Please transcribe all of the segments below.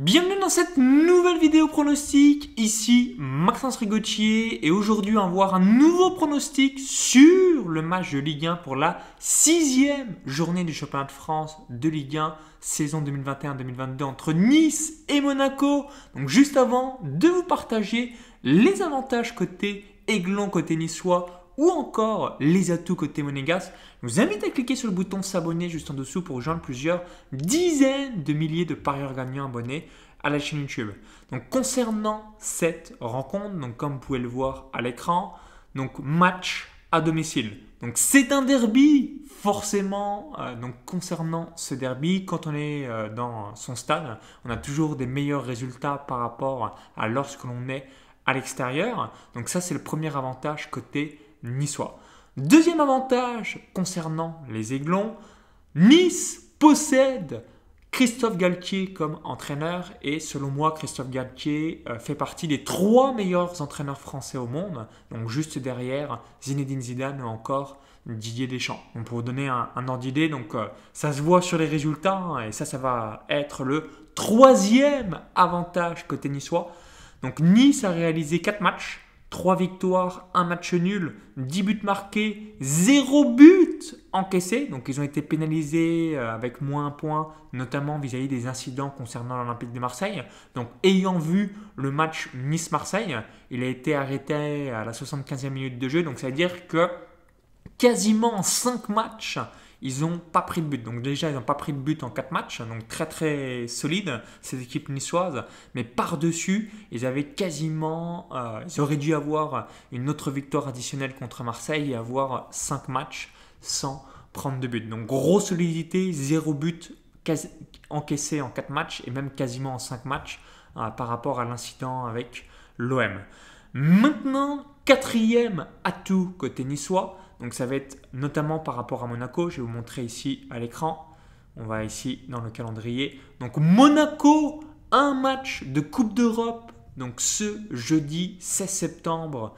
Bienvenue dans cette nouvelle vidéo pronostic, ici Maxence Rigotier et aujourd'hui on va voir un nouveau pronostic sur le match de Ligue 1 pour la sixième journée du championnat de France de Ligue 1 saison 2021-2022 entre Nice et Monaco. Donc juste avant de vous partager les avantages côté Aiglon, côté niçois ou encore les atouts côté monégasque, je vous invite à cliquer sur le bouton s'abonner juste en dessous pour rejoindre plusieurs dizaines de milliers de parieurs gagnants abonnés à la chaîne YouTube. Donc concernant cette rencontre, donc comme vous pouvez le voir à l'écran, donc match à domicile. Donc c'est un derby forcément. Euh, donc concernant ce derby, quand on est euh, dans son stade, on a toujours des meilleurs résultats par rapport à lorsque l'on est à l'extérieur. Donc ça c'est le premier avantage côté niçois. Deuxième avantage concernant les Aiglons, Nice possède Christophe Galtier comme entraîneur et selon moi Christophe Galtier euh, fait partie des trois meilleurs entraîneurs français au monde, donc juste derrière Zinedine Zidane ou encore Didier Deschamps. pour vous donner un, un ordre d'idée, donc euh, ça se voit sur les résultats hein, et ça ça va être le troisième avantage côté niçois. Donc Nice a réalisé quatre matchs 3 victoires, 1 match nul, 10 buts marqués, 0 buts encaissés Donc ils ont été pénalisés euh, avec moins un point, notamment vis-à-vis des incidents concernant l'Olympique de Marseille. Donc ayant vu le match Nice-Marseille, il a été arrêté à la 75e minute de jeu. Donc ça veut dire que quasiment 5 matchs, ils n'ont pas pris de but. Donc déjà, ils n'ont pas pris de but en 4 matchs. Donc très très solide, cette équipe niçoise. Mais par-dessus, ils avaient quasiment... Euh, ils auraient dû avoir une autre victoire additionnelle contre Marseille et avoir 5 matchs sans prendre de but. Donc grosse solidité, zéro but encaissé en 4 matchs et même quasiment en 5 matchs euh, par rapport à l'incident avec l'OM. Maintenant, quatrième atout côté niçois, donc ça va être notamment par rapport à Monaco. Je vais vous montrer ici à l'écran. On va ici dans le calendrier. Donc Monaco, un match de Coupe d'Europe. Donc ce jeudi 16 septembre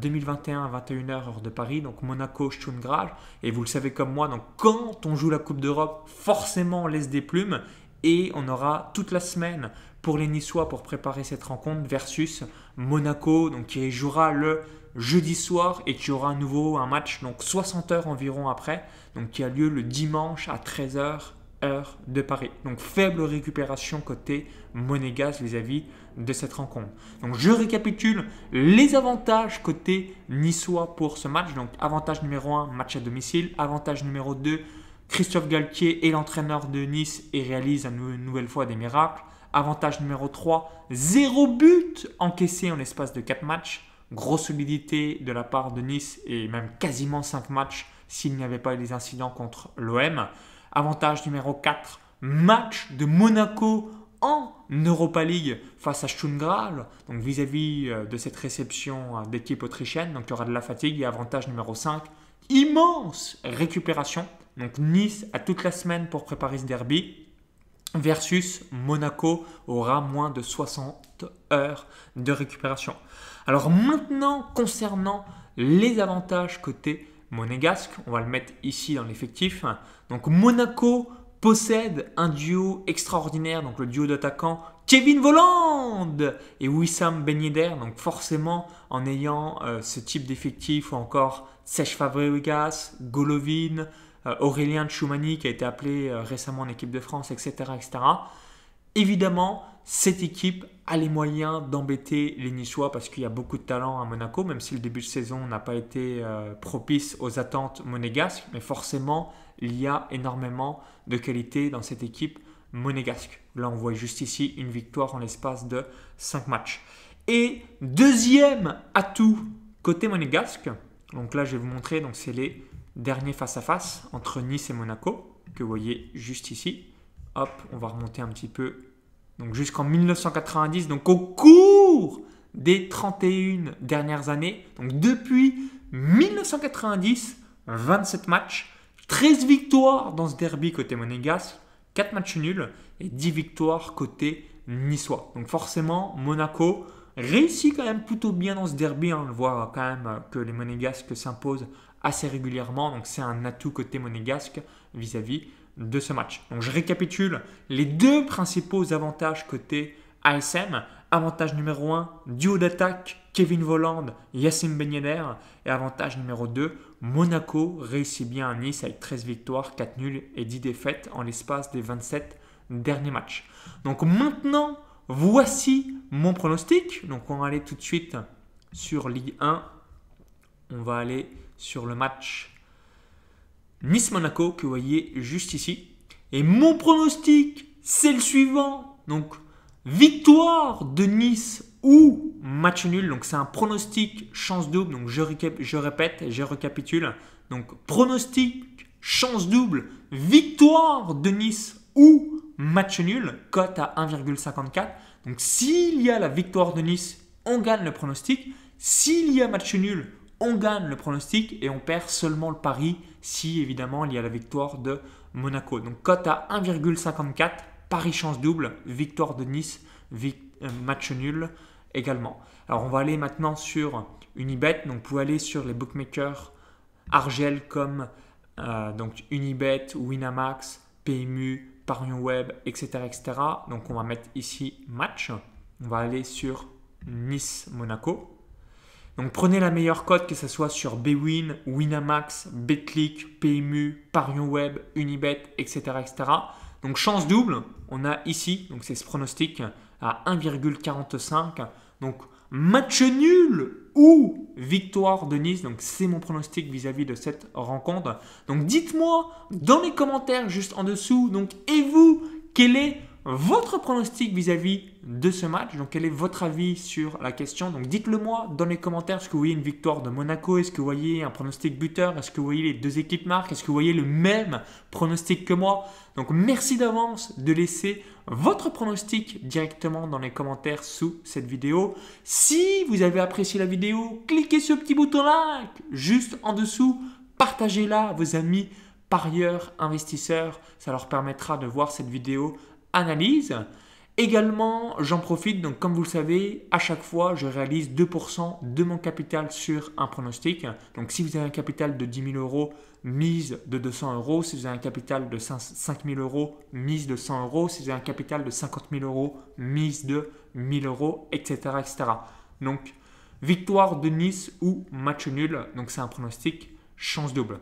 2021 euh, à 21h heure de Paris. Donc Monaco, Stuttgart. Et vous le savez comme moi, donc quand on joue la Coupe d'Europe, forcément on laisse des plumes. Et on aura toute la semaine pour les Niçois pour préparer cette rencontre versus Monaco, donc qui jouera le jeudi soir et tu auras à nouveau un match, donc 60 heures environ après, donc qui a lieu le dimanche à 13h, heure de Paris. Donc faible récupération côté Monégas vis-à-vis de cette rencontre. Donc je récapitule les avantages côté niçois pour ce match. Donc avantage numéro 1, match à domicile. Avantage numéro 2, Christophe Galtier est l'entraîneur de Nice et réalise une nouvelle fois des miracles. Avantage numéro 3, zéro but encaissé en l'espace de 4 matchs grosse solidité de la part de Nice et même quasiment 5 matchs s'il n'y avait pas eu les incidents contre l'OM. Avantage numéro 4, match de Monaco en Europa League face à Stuttgart, donc vis-à-vis euh, de cette réception euh, d'équipe autrichienne, donc il y aura de la fatigue et avantage numéro 5, immense récupération. Donc Nice a toute la semaine pour préparer ce derby versus Monaco aura moins de 60 heures de récupération. Alors maintenant, concernant les avantages côté monégasque, on va le mettre ici dans l'effectif. Donc Monaco possède un duo extraordinaire, donc le duo d'attaquants Kevin Voland et Wissam Ben Donc forcément, en ayant euh, ce type d'effectif ou encore Sech Fabregas, Golovin, euh, Aurélien Tchoumani qui a été appelé euh, récemment en équipe de France, etc. etc. Évidemment, cette équipe a les moyens d'embêter les Niçois parce qu'il y a beaucoup de talent à Monaco, même si le début de saison n'a pas été euh, propice aux attentes monégasques. Mais forcément, il y a énormément de qualité dans cette équipe monégasque. Là, on voit juste ici une victoire en l'espace de 5 matchs. Et deuxième atout côté monégasque, donc là, je vais vous montrer, donc c'est les Dernier face-à-face entre Nice et Monaco, que vous voyez juste ici. Hop, on va remonter un petit peu. Donc jusqu'en 1990, donc au cours des 31 dernières années, donc depuis 1990, 27 matchs, 13 victoires dans ce derby côté Monégas, 4 matchs nuls et 10 victoires côté niçois. Donc forcément, Monaco réussit quand même plutôt bien dans ce derby. Hein. On le voit quand même que les monégasques s'imposent assez régulièrement. Donc c'est un atout côté monégasque vis-à-vis de ce match. Donc je récapitule les deux principaux avantages côté ASM. Avantage numéro 1, duo d'attaque, Kevin Voland, Yassine Ben Et avantage numéro 2, Monaco réussit bien à Nice avec 13 victoires, 4 nuls et 10 défaites en l'espace des 27 derniers matchs. Donc maintenant, voici mon pronostic. Donc on va aller tout de suite sur Ligue 1. On va aller sur le match Nice-Monaco que vous voyez juste ici. Et mon pronostic, c'est le suivant. Donc, victoire de Nice ou match nul. Donc, c'est un pronostic chance double. Donc, je, je répète, je récapitule. Donc, pronostic chance double, victoire de Nice ou match nul, cote à 1,54. Donc, s'il y a la victoire de Nice, on gagne le pronostic. S'il y a match nul, on gagne le pronostic et on perd seulement le pari si évidemment il y a la victoire de Monaco. Donc cote à 1,54, pari chance double, victoire de Nice, euh, match nul également. Alors on va aller maintenant sur Unibet, donc vous pouvez aller sur les bookmakers Argel comme euh, donc Unibet, Winamax, PMU, Parion Web, etc., etc. Donc on va mettre ici match. On va aller sur Nice-Monaco. Donc prenez la meilleure cote, que ce soit sur Bwin, Winamax, Betclic, PMU, Parion Web, Unibet, etc., etc. Donc chance double, on a ici, donc c'est ce pronostic à 1,45. Donc match nul ou victoire de Nice. Donc c'est mon pronostic vis-à-vis de cette rencontre. Donc dites-moi dans les commentaires juste en dessous. Donc et vous, quel est votre pronostic vis-à-vis de ce match. Donc, quel est votre avis sur la question Donc, dites-le moi dans les commentaires. Est-ce que vous voyez une victoire de Monaco Est-ce que vous voyez un pronostic buteur Est-ce que vous voyez les deux équipes marques Est-ce que vous voyez le même pronostic que moi Donc, merci d'avance de laisser votre pronostic directement dans les commentaires sous cette vidéo. Si vous avez apprécié la vidéo, cliquez sur le petit bouton like juste en dessous. Partagez-la à vos amis parieurs, investisseurs. Ça leur permettra de voir cette vidéo analyse. Également, j'en profite, donc comme vous le savez, à chaque fois, je réalise 2% de mon capital sur un pronostic. Donc si vous avez un capital de 10 000 euros, mise de 200 euros. Si vous avez un capital de 5 000 euros, mise de 100 euros. Si vous avez un capital de 50 000 euros, mise de 1000 euros, etc., etc. Donc, victoire de Nice ou match nul. Donc c'est un pronostic chance double.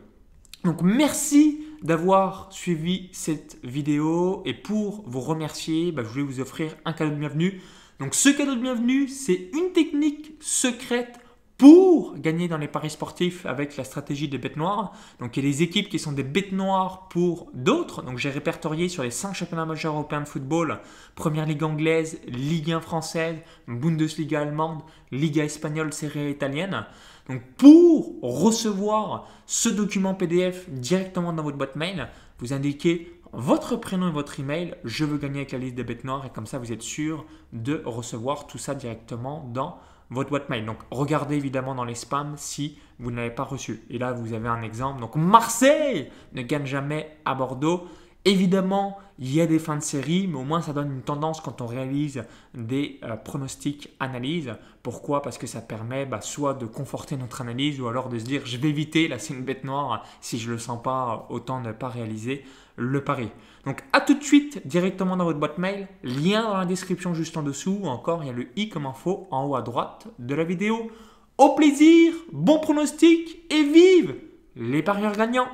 Donc merci d'avoir suivi cette vidéo. Et pour vous remercier, bah, je voulais vous offrir un cadeau de bienvenue. Donc ce cadeau de bienvenue, c'est une technique secrète pour gagner dans les paris sportifs avec la stratégie des bêtes noires. Donc il y a des équipes qui sont des bêtes noires pour d'autres. Donc j'ai répertorié sur les cinq championnats majeurs européens de football, Première Ligue anglaise, Ligue 1 française, Bundesliga allemande, Liga espagnole, Serie italienne. Donc pour recevoir ce document PDF directement dans votre boîte mail, vous indiquez votre prénom et votre email, je veux gagner avec la liste des bêtes noires et comme ça vous êtes sûr de recevoir tout ça directement dans votre boîte mail. Donc regardez évidemment dans les spams si vous ne l'avez pas reçu. Et là, vous avez un exemple. Donc Marseille ne gagne jamais à Bordeaux. Évidemment, il y a des fins de série, mais au moins ça donne une tendance quand on réalise des euh, pronostics analyses. Pourquoi Parce que ça permet bah, soit de conforter notre analyse ou alors de se dire je vais éviter, la c'est bête noire, si je le sens pas, autant ne pas réaliser le pari. Donc à tout de suite, directement dans votre boîte mail, lien dans la description juste en dessous, ou encore il y a le i comme info en haut à droite de la vidéo. Au plaisir, bon pronostic et vive les parieurs gagnants.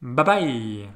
Bye bye